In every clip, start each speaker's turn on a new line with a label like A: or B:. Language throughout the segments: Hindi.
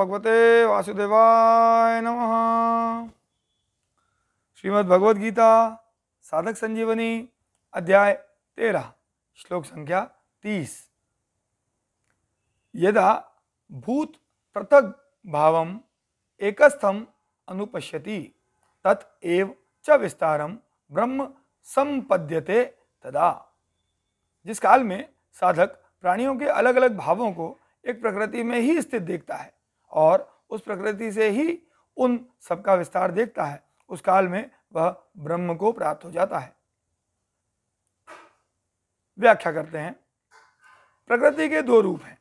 A: भगवते वासुदेवाय नमः श्रीमद् गीता साधक संजीवनी अध्याय तेरह श्लोक संख्या तीस यदा भूत पृथक भाव एकस्थम अनुपश्यति तत् एव च विस्तार ब्रह्म संपद्यते तदा जिस काल में साधक प्राणियों के अलग अलग भावों को एक प्रकृति में ही स्थित देखता है और उस प्रकृति से ही उन सबका विस्तार देखता है उस काल में वह ब्रह्म को प्राप्त हो जाता है व्याख्या करते हैं प्रकृति के दो रूप हैं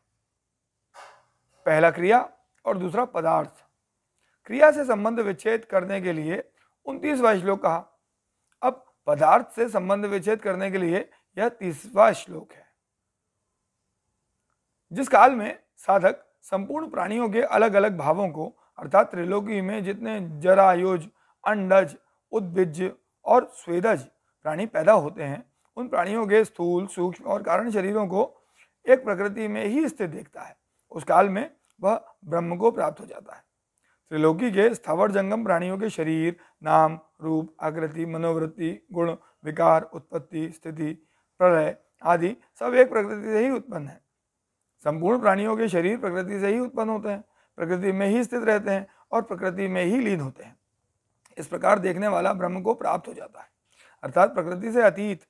A: पहला क्रिया और दूसरा पदार्थ क्रिया से संबंध विच्छेद करने के लिए उनतीसवा श्लोक कहा अब पदार्थ से संबंध विच्छेद करने के लिए यह तीसवा श्लोक है जिस काल में साधक संपूर्ण प्राणियों के अलग अलग भावों को अर्थात त्रिलोकी में जितने जरायुज अंडज उद्भिज और स्वेदज प्राणी पैदा होते हैं उन प्राणियों के स्थूल सूक्ष्म और कारण शरीरों को एक प्रकृति में ही स्थित देखता है उस काल में वह ब्रह्म को प्राप्त हो जाता है त्रिलोकी के स्थावर जंगम प्राणियों के शरीर नाम रूप आकृति मनोवृत्ति गुण विकार उत्पत्ति स्थिति प्रलय आदि सब एक प्रकृति से ही उत्पन्न है संपूर्ण प्राणियों के शरीर प्रकृति से ही उत्पन्न होते हैं प्रकृति में ही स्थित रहते हैं और प्रकृति में ही लीन होते हैं इस प्रकार देखने वाला ब्रह्म को प्राप्त हो जाता है अर्थात प्रकृति से अतीत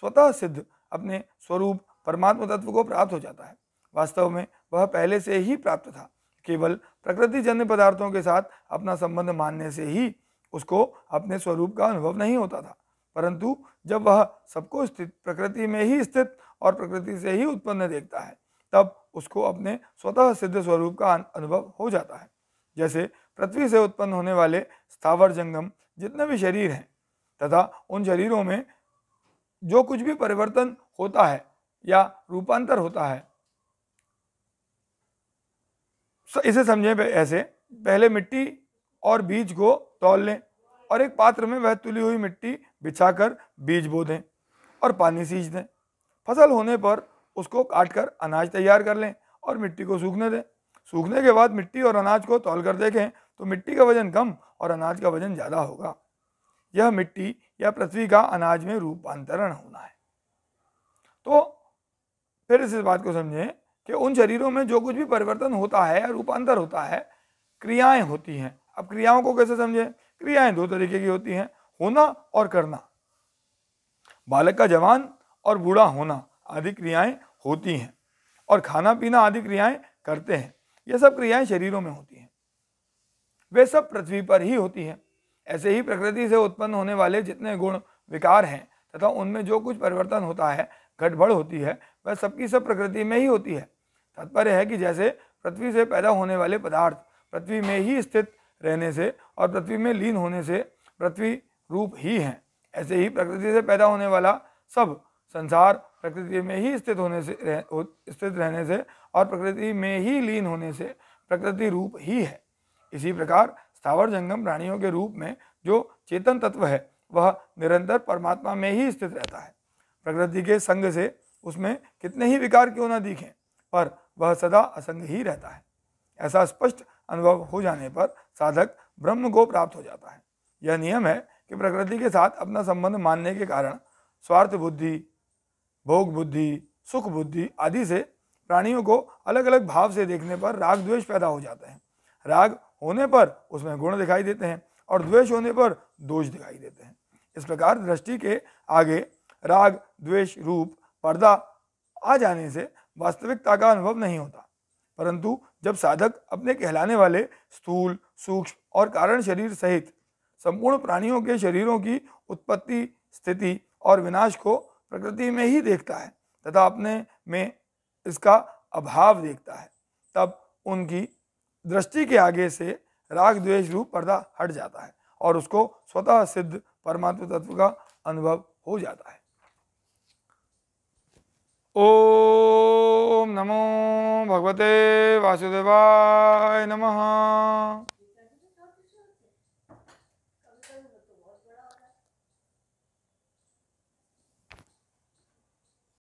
A: स्वतः सिद्ध अपने स्वरूप परमात्म तत्व को प्राप्त हो जाता है वास्तव में वह पहले से ही प्राप्त था केवल प्रकृति जन्य पदार्थों के साथ अपना संबंध मानने से ही उसको अपने स्वरूप का अनुभव नहीं होता था परंतु जब वह सबको स्थित प्रकृति में ही स्थित और प्रकृति से ही उत्पन्न देखता है तब उसको अपने स्वतः सिद्ध स्वरूप का अनुभव हो जाता है जैसे पृथ्वी से उत्पन्न होने वाले स्थावर जंगम जितने भी शरीर हैं तथा उन शरीरों में जो कुछ भी परिवर्तन होता है या रूपांतर होता है इसे समझे ऐसे पहले मिट्टी और बीज को तोल लें और एक पात्र में वह तुली हुई मिट्टी बिछाकर बीज बो दें और पानी सींच दें फसल होने पर उसको काट कर अनाज तैयार कर लें और मिट्टी को सूखने दें सूखने के बाद मिट्टी और अनाज को तौल कर देखें तो मिट्टी का वजन कम और अनाज का वजन ज़्यादा होगा यह मिट्टी या पृथ्वी का अनाज में रूपांतरण होना है तो फिर इस बात को समझें कि उन शरीरों में जो कुछ भी परिवर्तन होता है रूपांतर होता है क्रियाएं होती हैं अब क्रियाओं को कैसे समझें क्रियाएं दो तरीके की होती हैं होना और करना बालक का जवान और बूढ़ा होना आदि क्रियाएं होती हैं और खाना पीना आदि क्रियाएं करते हैं ये सब क्रियाएं शरीरों में होती हैं वे सब पृथ्वी पर ही होती हैं ऐसे ही प्रकृति से उत्पन्न होने वाले जितने गुण विकार हैं तथा उनमें जो कुछ परिवर्तन होता है गड़बड़ होती है वह सबकी सब प्रकृति में ही होती है तात्पर्य है कि जैसे पृथ्वी से पैदा होने वाले पदार्थ पृथ्वी में ही स्थित रहने से और पृथ्वी में लीन होने से पृथ्वी रूप ही हैं ऐसे ही प्रकृति से पैदा होने वाला सब संसार प्रकृति में ही स्थित होने से रह, स्थित रहने से और प्रकृति में ही लीन होने से प्रकृति रूप ही है इसी प्रकार स्थावर जंगम प्राणियों के रूप में जो चेतन तत्व है वह निरंतर परमात्मा में ही स्थित रहता है प्रकृति के संग से उसमें कितने ही विकार क्यों ना दिखें पर वह सदा असंग ही रहता है ऐसा स्पष्ट अनुभव हो जाने पर साधक ब्रह्म को प्राप्त हो जाता है यह नियम है कि प्रकृति के साथ अपना संबंध मानने के कारण स्वार्थ बुद्धि भोग बुद्धि सुख बुद्धि आदि से प्राणियों को अलग अलग भाव से देखने पर राग द्वेष पैदा हो जाते हैं राग होने पर उसमें गुण दिखाई देते हैं और द्वेष होने पर दोष दिखाई देते हैं इस प्रकार दृष्टि के आगे राग द्वेष रूप पर्दा आ जाने से वास्तविकता का अनुभव नहीं होता परंतु जब साधक अपने कहलाने वाले स्थूल सूक्ष्म और कारण शरीर सहित संपूर्ण प्राणियों के शरीरों की उत्पत्ति स्थिति और विनाश को प्रकृति में ही देखता है तथा अपने में इसका अभाव देखता है तब उनकी दृष्टि के आगे से राग द्वेष रूप पर्दा हट जाता है और उसको स्वतः सिद्ध परमात्म तत्व का अनुभव हो जाता है ओम नमो भगवते वासुदेवाय नमः